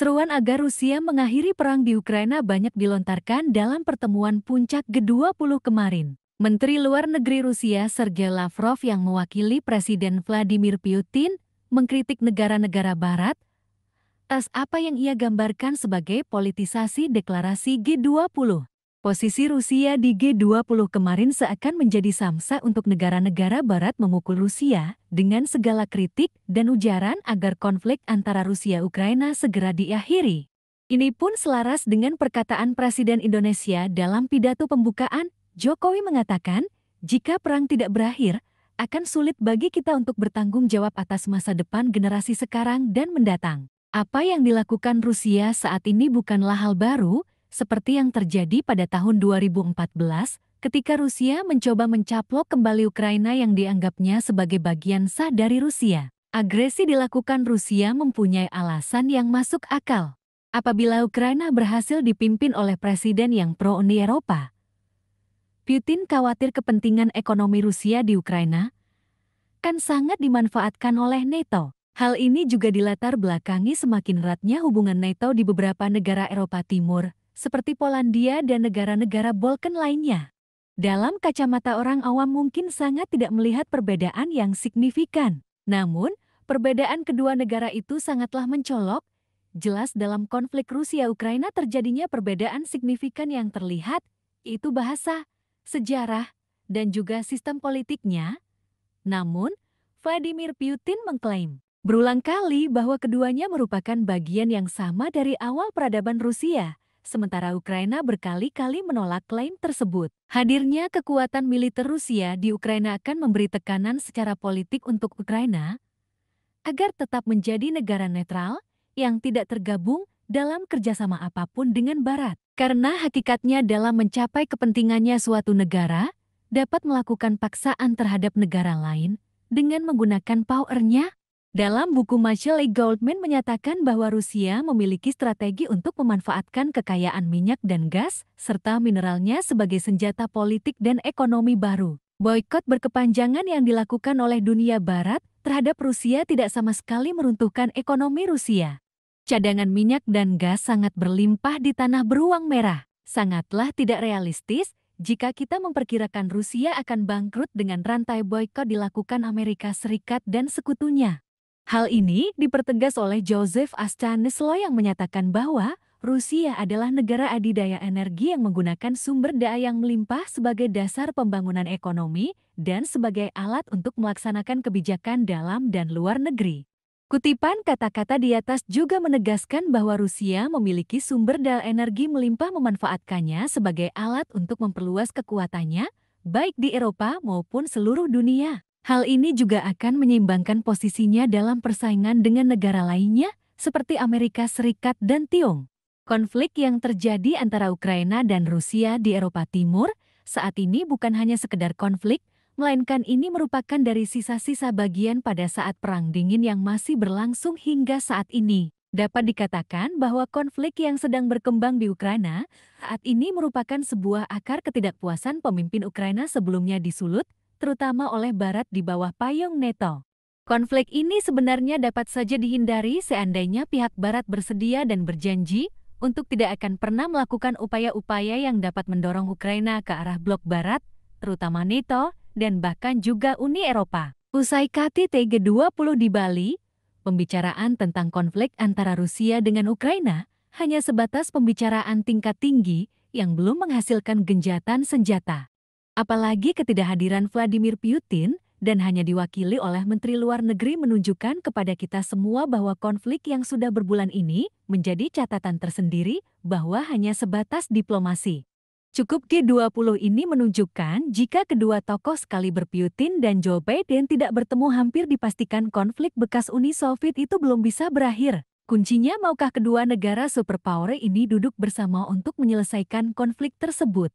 Seruan agar Rusia mengakhiri perang di Ukraina banyak dilontarkan dalam pertemuan puncak G20 kemarin. Menteri Luar Negeri Rusia Sergei Lavrov yang mewakili Presiden Vladimir Putin mengkritik negara-negara barat atas apa yang ia gambarkan sebagai politisasi deklarasi G20. Posisi Rusia di G20 kemarin seakan menjadi samsa untuk negara-negara barat memukul Rusia dengan segala kritik dan ujaran agar konflik antara Rusia-Ukraina segera diakhiri. Ini pun selaras dengan perkataan Presiden Indonesia dalam pidato pembukaan, Jokowi mengatakan, jika perang tidak berakhir, akan sulit bagi kita untuk bertanggung jawab atas masa depan generasi sekarang dan mendatang. Apa yang dilakukan Rusia saat ini bukanlah hal baru, seperti yang terjadi pada tahun 2014 ketika Rusia mencoba mencaplok kembali Ukraina yang dianggapnya sebagai bagian sah dari Rusia. Agresi dilakukan Rusia mempunyai alasan yang masuk akal. Apabila Ukraina berhasil dipimpin oleh presiden yang pro-Uni Eropa, Putin khawatir kepentingan ekonomi Rusia di Ukraina kan sangat dimanfaatkan oleh NATO. Hal ini juga dilatar belakangi semakin eratnya hubungan NATO di beberapa negara Eropa Timur, seperti Polandia dan negara-negara Balkan lainnya. Dalam kacamata orang awam mungkin sangat tidak melihat perbedaan yang signifikan. Namun, perbedaan kedua negara itu sangatlah mencolok. Jelas dalam konflik Rusia-Ukraina terjadinya perbedaan signifikan yang terlihat, itu bahasa, sejarah, dan juga sistem politiknya. Namun, Vladimir Putin mengklaim berulang kali bahwa keduanya merupakan bagian yang sama dari awal peradaban Rusia sementara Ukraina berkali-kali menolak klaim tersebut. Hadirnya kekuatan militer Rusia di Ukraina akan memberi tekanan secara politik untuk Ukraina agar tetap menjadi negara netral yang tidak tergabung dalam kerjasama apapun dengan Barat. Karena hakikatnya dalam mencapai kepentingannya suatu negara, dapat melakukan paksaan terhadap negara lain dengan menggunakan powernya dalam buku E. Goldman menyatakan bahwa Rusia memiliki strategi untuk memanfaatkan kekayaan minyak dan gas, serta mineralnya sebagai senjata politik dan ekonomi baru. Boykot berkepanjangan yang dilakukan oleh dunia barat terhadap Rusia tidak sama sekali meruntuhkan ekonomi Rusia. Cadangan minyak dan gas sangat berlimpah di tanah beruang merah. Sangatlah tidak realistis jika kita memperkirakan Rusia akan bangkrut dengan rantai boykot dilakukan Amerika Serikat dan sekutunya. Hal ini dipertegas oleh Joseph Astaneslo yang menyatakan bahwa Rusia adalah negara adidaya energi yang menggunakan sumber daya yang melimpah sebagai dasar pembangunan ekonomi dan sebagai alat untuk melaksanakan kebijakan dalam dan luar negeri. Kutipan kata-kata di atas juga menegaskan bahwa Rusia memiliki sumber daya energi melimpah memanfaatkannya sebagai alat untuk memperluas kekuatannya, baik di Eropa maupun seluruh dunia. Hal ini juga akan menyeimbangkan posisinya dalam persaingan dengan negara lainnya, seperti Amerika Serikat dan Tiong. Konflik yang terjadi antara Ukraina dan Rusia di Eropa Timur saat ini bukan hanya sekedar konflik, melainkan ini merupakan dari sisa-sisa bagian pada saat Perang Dingin yang masih berlangsung hingga saat ini. Dapat dikatakan bahwa konflik yang sedang berkembang di Ukraina saat ini merupakan sebuah akar ketidakpuasan pemimpin Ukraina sebelumnya disulut terutama oleh Barat di bawah payung NATO. Konflik ini sebenarnya dapat saja dihindari seandainya pihak Barat bersedia dan berjanji untuk tidak akan pernah melakukan upaya-upaya yang dapat mendorong Ukraina ke arah blok Barat, terutama NATO, dan bahkan juga Uni Eropa. Usai KTT G20 di Bali, pembicaraan tentang konflik antara Rusia dengan Ukraina hanya sebatas pembicaraan tingkat tinggi yang belum menghasilkan genjatan senjata. Apalagi ketidakhadiran Vladimir Putin dan hanya diwakili oleh Menteri Luar Negeri menunjukkan kepada kita semua bahwa konflik yang sudah berbulan ini menjadi catatan tersendiri bahwa hanya sebatas diplomasi. Cukup G20 ini menunjukkan jika kedua tokoh sekali berputin dan Joe Biden tidak bertemu hampir dipastikan konflik bekas Uni Soviet itu belum bisa berakhir. Kuncinya maukah kedua negara superpower ini duduk bersama untuk menyelesaikan konflik tersebut?